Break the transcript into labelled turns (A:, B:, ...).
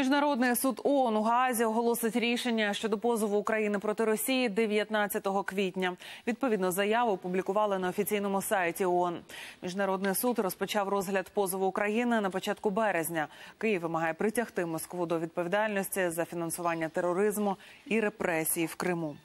A: Міжнародний суд ООН у Гаазі оголосить рішення щодо позову України проти Росії 19 квітня. Відповідно, заяву опублікували на офіційному сайті ООН. Міжнародний суд розпочав розгляд позову України на початку березня. Київ вимагає притягти Москву до відповідальності за фінансування тероризму і репресії в Криму.